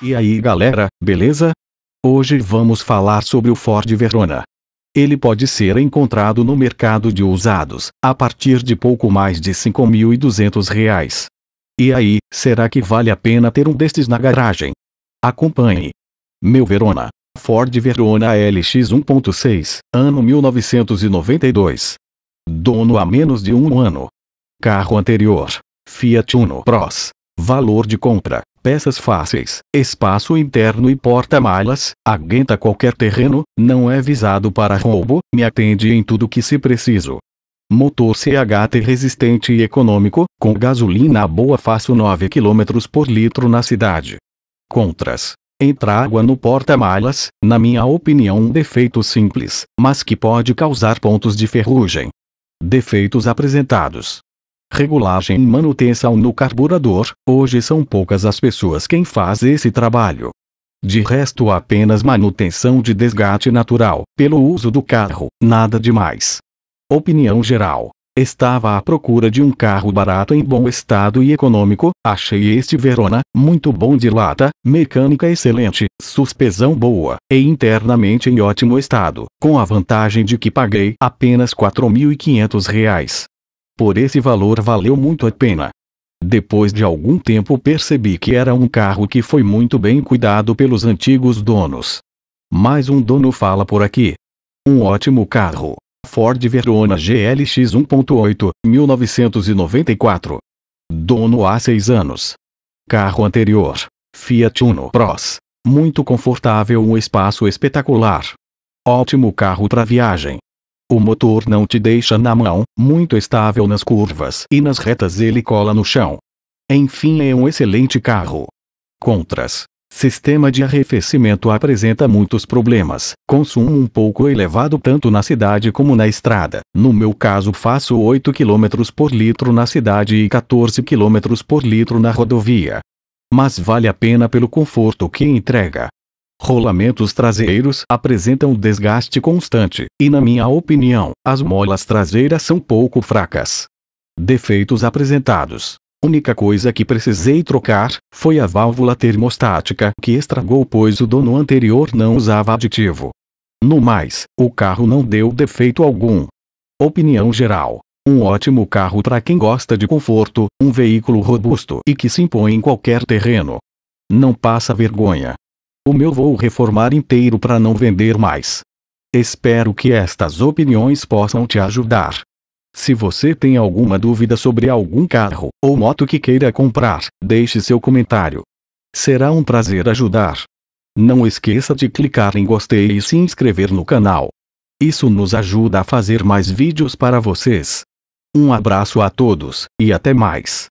E aí galera, beleza? Hoje vamos falar sobre o Ford Verona. Ele pode ser encontrado no mercado de usados, a partir de pouco mais de R$ 5.200. E aí, será que vale a pena ter um destes na garagem? Acompanhe. Meu Verona. Ford Verona LX 1.6, ano 1992. Dono a menos de um ano. Carro anterior. Fiat Uno Pro, Valor de compra, peças fáceis, espaço interno e porta-malas, aguenta qualquer terreno, não é visado para roubo, me atende em tudo que se preciso. Motor CHT resistente e econômico, com gasolina boa faço 9 km por litro na cidade. Contras. Entra água no porta-malas, na minha opinião um defeito simples, mas que pode causar pontos de ferrugem. Defeitos apresentados regulagem e manutenção no carburador, hoje são poucas as pessoas quem faz esse trabalho. De resto apenas manutenção de desgaste natural, pelo uso do carro, nada demais. Opinião geral. Estava à procura de um carro barato em bom estado e econômico, achei este Verona, muito bom de lata, mecânica excelente, suspensão boa, e internamente em ótimo estado, com a vantagem de que paguei apenas R$ 4.500. Por esse valor valeu muito a pena. Depois de algum tempo percebi que era um carro que foi muito bem cuidado pelos antigos donos. Mais um dono fala por aqui. Um ótimo carro. Ford Verona GLX 1.8, 1994. Dono há seis anos. Carro anterior. Fiat Uno Cross. Muito confortável, um espaço espetacular. Ótimo carro para viagem. O motor não te deixa na mão, muito estável nas curvas e nas retas ele cola no chão. Enfim, é um excelente carro. Contras. Sistema de arrefecimento apresenta muitos problemas, consumo um pouco elevado tanto na cidade como na estrada. No meu caso, faço 8 km por litro na cidade e 14 km por litro na rodovia. Mas vale a pena pelo conforto que entrega rolamentos traseiros apresentam desgaste constante, e na minha opinião, as molas traseiras são pouco fracas. Defeitos apresentados. Única coisa que precisei trocar foi a válvula termostática que estragou pois o dono anterior não usava aditivo. No mais, o carro não deu defeito algum. Opinião geral: um ótimo carro para quem gosta de conforto, um veículo robusto e que se impõe em qualquer terreno. Não passa vergonha o meu vou reformar inteiro para não vender mais. Espero que estas opiniões possam te ajudar. Se você tem alguma dúvida sobre algum carro ou moto que queira comprar, deixe seu comentário. Será um prazer ajudar. Não esqueça de clicar em gostei e se inscrever no canal. Isso nos ajuda a fazer mais vídeos para vocês. Um abraço a todos, e até mais.